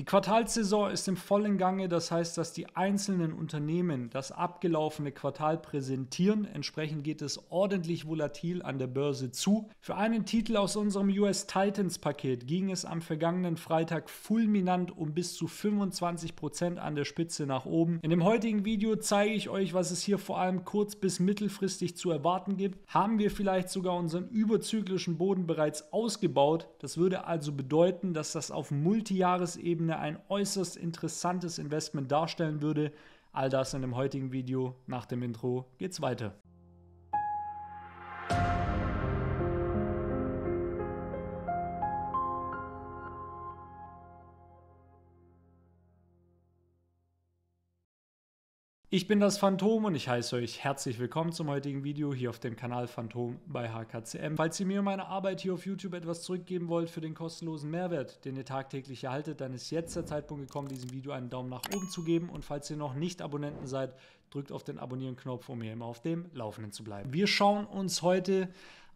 Die Quartalssaison ist im vollen Gange, das heißt, dass die einzelnen Unternehmen das abgelaufene Quartal präsentieren. Entsprechend geht es ordentlich volatil an der Börse zu. Für einen Titel aus unserem US Titans Paket ging es am vergangenen Freitag fulminant um bis zu 25% an der Spitze nach oben. In dem heutigen Video zeige ich euch, was es hier vor allem kurz- bis mittelfristig zu erwarten gibt. Haben wir vielleicht sogar unseren überzyklischen Boden bereits ausgebaut? Das würde also bedeuten, dass das auf Multijahresebene Schiene ein äußerst interessantes Investment darstellen würde. All das in dem heutigen Video. Nach dem Intro geht's weiter. Ich bin das Phantom und ich heiße euch herzlich willkommen zum heutigen Video hier auf dem Kanal Phantom bei HKCM. Falls ihr mir und meiner Arbeit hier auf YouTube etwas zurückgeben wollt für den kostenlosen Mehrwert, den ihr tagtäglich erhaltet, dann ist jetzt der Zeitpunkt gekommen, diesem Video einen Daumen nach oben zu geben und falls ihr noch nicht Abonnenten seid, drückt auf den Abonnieren-Knopf, um hier immer auf dem Laufenden zu bleiben. Wir schauen uns heute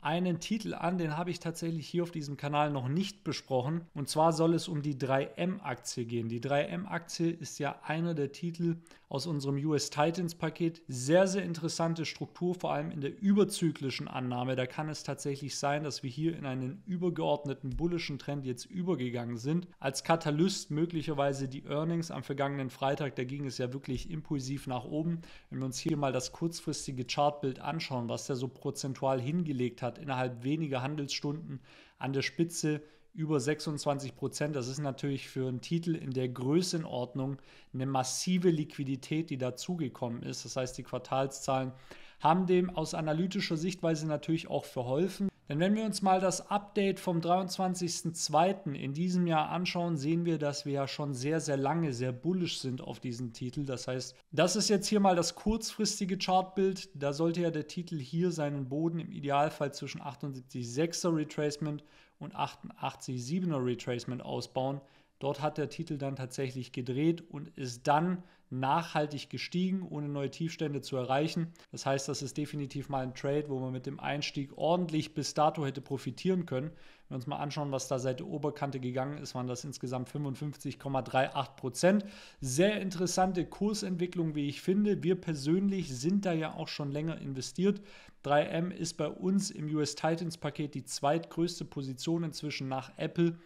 einen Titel an, den habe ich tatsächlich hier auf diesem Kanal noch nicht besprochen. Und zwar soll es um die 3M-Aktie gehen. Die 3M-Aktie ist ja einer der Titel aus unserem US Titans-Paket. Sehr, sehr interessante Struktur, vor allem in der überzyklischen Annahme. Da kann es tatsächlich sein, dass wir hier in einen übergeordneten bullischen Trend jetzt übergegangen sind. Als Katalyst möglicherweise die Earnings am vergangenen Freitag, da ging es ja wirklich impulsiv nach oben. Wenn wir uns hier mal das kurzfristige Chartbild anschauen, was der so prozentual hingelegt hat, hat innerhalb weniger Handelsstunden an der Spitze über 26 Prozent. Das ist natürlich für einen Titel in der Größenordnung eine massive Liquidität, die dazugekommen ist. Das heißt, die Quartalszahlen haben dem aus analytischer Sichtweise natürlich auch verholfen. Denn wenn wir uns mal das Update vom 23.02. in diesem Jahr anschauen, sehen wir, dass wir ja schon sehr, sehr lange sehr bullisch sind auf diesen Titel. Das heißt, das ist jetzt hier mal das kurzfristige Chartbild. Da sollte ja der Titel hier seinen Boden im Idealfall zwischen 78,6er Retracement und 88,7er Retracement ausbauen. Dort hat der Titel dann tatsächlich gedreht und ist dann nachhaltig gestiegen, ohne neue Tiefstände zu erreichen. Das heißt, das ist definitiv mal ein Trade, wo man mit dem Einstieg ordentlich bis dato hätte profitieren können. Wenn wir uns mal anschauen, was da seit der Oberkante gegangen ist, waren das insgesamt 55,38 Prozent. Sehr interessante Kursentwicklung, wie ich finde. Wir persönlich sind da ja auch schon länger investiert. 3M ist bei uns im US Titans Paket die zweitgrößte Position inzwischen nach Apple.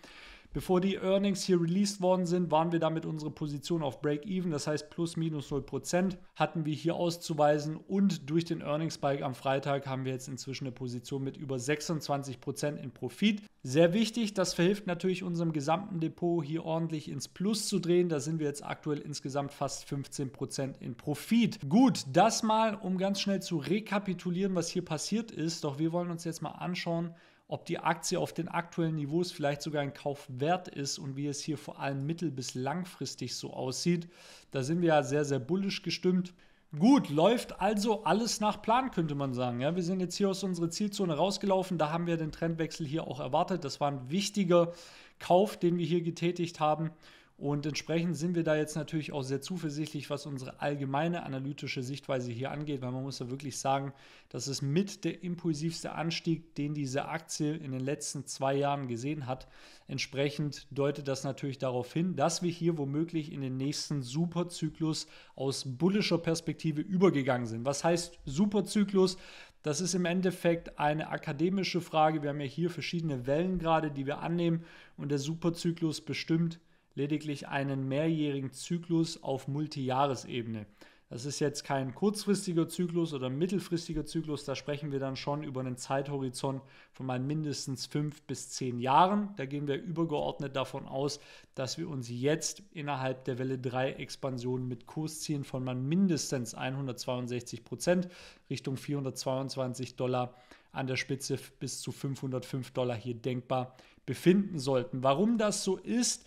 Bevor die Earnings hier released worden sind, waren wir damit unsere Position auf Break-Even, das heißt plus minus 0% hatten wir hier auszuweisen und durch den Earnings-Spike am Freitag haben wir jetzt inzwischen eine Position mit über 26% in Profit. Sehr wichtig, das verhilft natürlich unserem gesamten Depot hier ordentlich ins Plus zu drehen. Da sind wir jetzt aktuell insgesamt fast 15% in Profit. Gut, das mal, um ganz schnell zu rekapitulieren, was hier passiert ist. Doch wir wollen uns jetzt mal anschauen, ob die Aktie auf den aktuellen Niveaus vielleicht sogar ein Kauf wert ist und wie es hier vor allem mittel- bis langfristig so aussieht. Da sind wir ja sehr, sehr bullisch gestimmt. Gut, läuft also alles nach Plan, könnte man sagen. Ja, wir sind jetzt hier aus unserer Zielzone rausgelaufen. Da haben wir den Trendwechsel hier auch erwartet. Das war ein wichtiger Kauf, den wir hier getätigt haben. Und entsprechend sind wir da jetzt natürlich auch sehr zuversichtlich, was unsere allgemeine analytische Sichtweise hier angeht, weil man muss ja wirklich sagen, das ist mit der impulsivste Anstieg, den diese Aktie in den letzten zwei Jahren gesehen hat. Entsprechend deutet das natürlich darauf hin, dass wir hier womöglich in den nächsten Superzyklus aus bullischer Perspektive übergegangen sind. Was heißt Superzyklus? Das ist im Endeffekt eine akademische Frage. Wir haben ja hier verschiedene Wellen gerade, die wir annehmen und der Superzyklus bestimmt lediglich einen mehrjährigen Zyklus auf Multijahresebene. Das ist jetzt kein kurzfristiger Zyklus oder mittelfristiger Zyklus, da sprechen wir dann schon über einen Zeithorizont von mal mindestens fünf bis zehn Jahren. Da gehen wir übergeordnet davon aus, dass wir uns jetzt innerhalb der Welle 3 Expansion mit Kurszielen von mal mindestens 162 Prozent Richtung 422 Dollar an der Spitze bis zu 505 Dollar hier denkbar befinden sollten. Warum das so ist,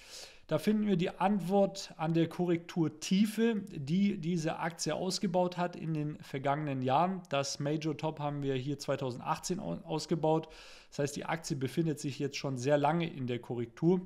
da finden wir die Antwort an der Korrekturtiefe, die diese Aktie ausgebaut hat in den vergangenen Jahren. Das Major Top haben wir hier 2018 ausgebaut. Das heißt, die Aktie befindet sich jetzt schon sehr lange in der Korrektur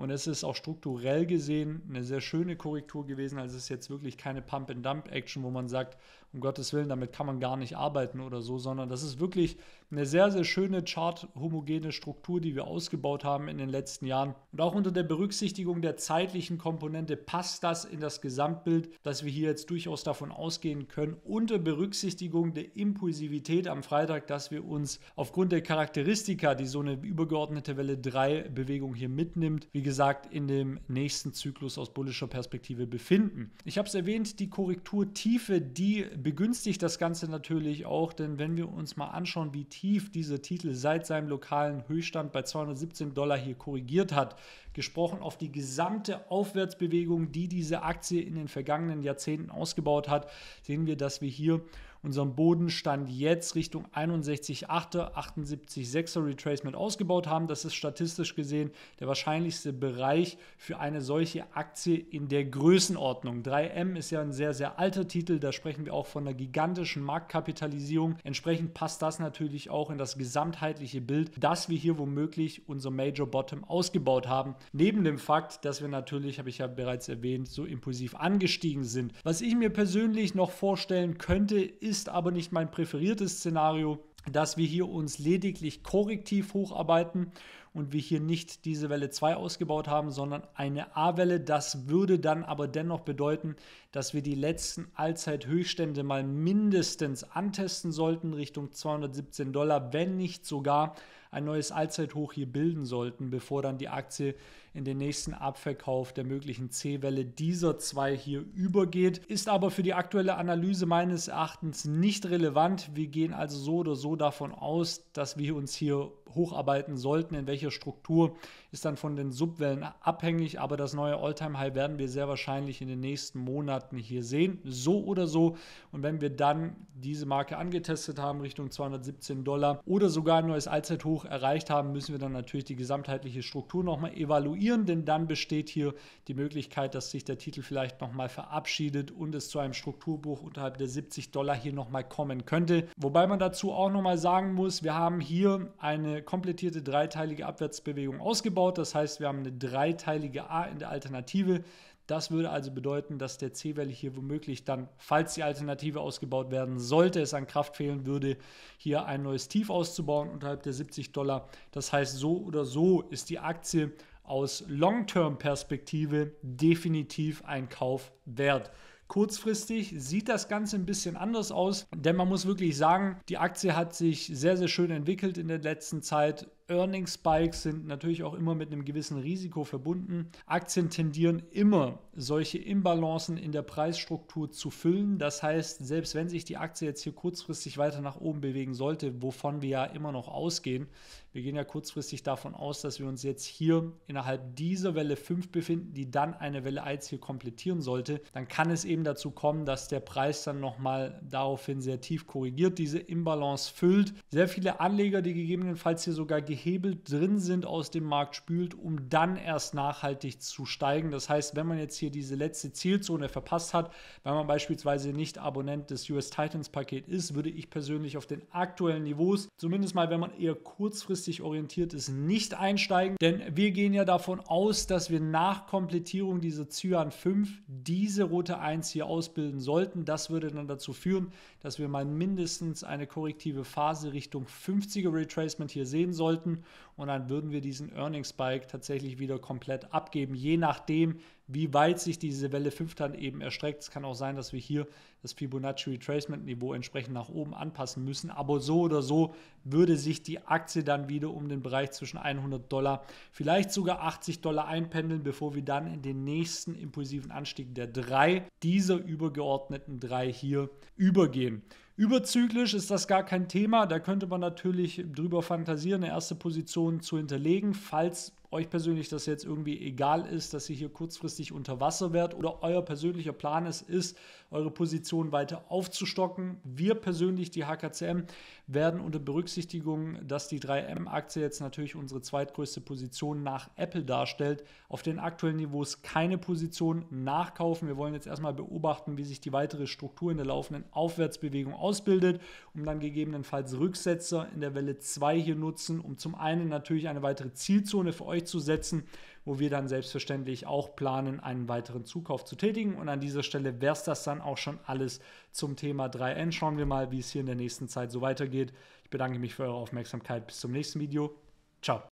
und es ist auch strukturell gesehen eine sehr schöne Korrektur gewesen. Also es ist jetzt wirklich keine Pump-and-Dump-Action, wo man sagt, um Gottes Willen, damit kann man gar nicht arbeiten oder so, sondern das ist wirklich eine sehr, sehr schöne chart-homogene Struktur, die wir ausgebaut haben in den letzten Jahren. Und auch unter der Berücksichtigung der zeitlichen Komponente passt das in das Gesamtbild, dass wir hier jetzt durchaus davon ausgehen können, unter Berücksichtigung der Impulsivität am Freitag, dass wir uns aufgrund der Charakteristika, die so eine übergeordnete Welle 3 Bewegung hier mitnimmt, wie gesagt, gesagt, in dem nächsten Zyklus aus bullischer Perspektive befinden. Ich habe es erwähnt, die Korrekturtiefe, die begünstigt das Ganze natürlich auch, denn wenn wir uns mal anschauen, wie tief dieser Titel seit seinem lokalen Höchststand bei 217 Dollar hier korrigiert hat, gesprochen auf die gesamte Aufwärtsbewegung, die diese Aktie in den vergangenen Jahrzehnten ausgebaut hat, sehen wir, dass wir hier unseren Bodenstand jetzt Richtung 61,8, 78,6er Retracement ausgebaut haben. Das ist statistisch gesehen der wahrscheinlichste Bereich für eine solche Aktie in der Größenordnung. 3M ist ja ein sehr, sehr alter Titel. Da sprechen wir auch von einer gigantischen Marktkapitalisierung. Entsprechend passt das natürlich auch in das gesamtheitliche Bild, dass wir hier womöglich unser Major Bottom ausgebaut haben. Neben dem Fakt, dass wir natürlich, habe ich ja bereits erwähnt, so impulsiv angestiegen sind. Was ich mir persönlich noch vorstellen könnte, ist, ist aber nicht mein präferiertes Szenario, dass wir hier uns lediglich korrektiv hocharbeiten und wir hier nicht diese Welle 2 ausgebaut haben, sondern eine A-Welle. Das würde dann aber dennoch bedeuten, dass wir die letzten Allzeithöchstände mal mindestens antesten sollten, Richtung 217 Dollar, wenn nicht sogar ein neues Allzeithoch hier bilden sollten, bevor dann die Aktie in den nächsten Abverkauf der möglichen C-Welle dieser zwei hier übergeht. Ist aber für die aktuelle Analyse meines Erachtens nicht relevant. Wir gehen also so oder so davon aus, dass wir uns hier hocharbeiten sollten. In welcher Struktur ist dann von den Subwellen abhängig, aber das neue Alltime high werden wir sehr wahrscheinlich in den nächsten Monaten hier sehen. So oder so. Und wenn wir dann diese Marke angetestet haben, Richtung 217 Dollar oder sogar ein neues Allzeithoch, Hoch erreicht haben, müssen wir dann natürlich die gesamtheitliche Struktur nochmal evaluieren, denn dann besteht hier die Möglichkeit, dass sich der Titel vielleicht nochmal verabschiedet und es zu einem Strukturbuch unterhalb der 70 Dollar hier nochmal kommen könnte. Wobei man dazu auch nochmal sagen muss, wir haben hier eine komplettierte dreiteilige Abwärtsbewegung ausgebaut. Das heißt, wir haben eine dreiteilige A in der Alternative. Das würde also bedeuten, dass der C-Welle hier womöglich dann, falls die Alternative ausgebaut werden sollte, es an Kraft fehlen würde, hier ein neues Tief auszubauen unterhalb der 70 Dollar. Das heißt, so oder so ist die Aktie aus Long-Term-Perspektive definitiv ein Kauf wert. Kurzfristig sieht das Ganze ein bisschen anders aus, denn man muss wirklich sagen, die Aktie hat sich sehr, sehr schön entwickelt in der letzten Zeit. Earnings Spikes sind natürlich auch immer mit einem gewissen Risiko verbunden. Aktien tendieren immer, solche Imbalancen in der Preisstruktur zu füllen. Das heißt, selbst wenn sich die Aktie jetzt hier kurzfristig weiter nach oben bewegen sollte, wovon wir ja immer noch ausgehen, wir gehen ja kurzfristig davon aus, dass wir uns jetzt hier innerhalb dieser Welle 5 befinden, die dann eine Welle 1 hier komplettieren sollte, dann kann es eben dazu kommen, dass der Preis dann nochmal daraufhin sehr tief korrigiert, diese Imbalance füllt. Sehr viele Anleger, die gegebenenfalls hier sogar Gehirn Hebel drin sind, aus dem Markt spült, um dann erst nachhaltig zu steigen. Das heißt, wenn man jetzt hier diese letzte Zielzone verpasst hat, weil man beispielsweise nicht Abonnent des US Titans Paket ist, würde ich persönlich auf den aktuellen Niveaus, zumindest mal wenn man eher kurzfristig orientiert ist, nicht einsteigen. Denn wir gehen ja davon aus, dass wir nach Komplettierung dieser Cyan 5 diese rote 1 hier ausbilden sollten. Das würde dann dazu führen, dass wir mal mindestens eine korrektive Phase Richtung 50er Retracement hier sehen sollten sollten. Und dann würden wir diesen Earning Spike tatsächlich wieder komplett abgeben, je nachdem, wie weit sich diese Welle 5 dann eben erstreckt. Es kann auch sein, dass wir hier das Fibonacci Retracement Niveau entsprechend nach oben anpassen müssen. Aber so oder so würde sich die Aktie dann wieder um den Bereich zwischen 100 Dollar, vielleicht sogar 80 Dollar einpendeln, bevor wir dann in den nächsten impulsiven Anstieg der 3 dieser übergeordneten 3 hier übergehen. Überzyklisch ist das gar kein Thema. Da könnte man natürlich drüber fantasieren, eine erste Position zu hinterlegen, falls euch persönlich das jetzt irgendwie egal ist, dass ihr hier kurzfristig unter Wasser werdet oder euer persönlicher Plan ist, ist, eure Position weiter aufzustocken. Wir persönlich, die HKCM, werden unter Berücksichtigung, dass die 3M-Aktie jetzt natürlich unsere zweitgrößte Position nach Apple darstellt, auf den aktuellen Niveaus keine Position nachkaufen. Wir wollen jetzt erstmal beobachten, wie sich die weitere Struktur in der laufenden Aufwärtsbewegung ausbildet, um dann gegebenenfalls Rücksetzer in der Welle 2 hier nutzen, um zum einen natürlich eine weitere Zielzone für euch euch zu setzen, wo wir dann selbstverständlich auch planen, einen weiteren Zukauf zu tätigen. Und an dieser Stelle wäre es das dann auch schon alles zum Thema 3N. Schauen wir mal, wie es hier in der nächsten Zeit so weitergeht. Ich bedanke mich für eure Aufmerksamkeit. Bis zum nächsten Video. Ciao.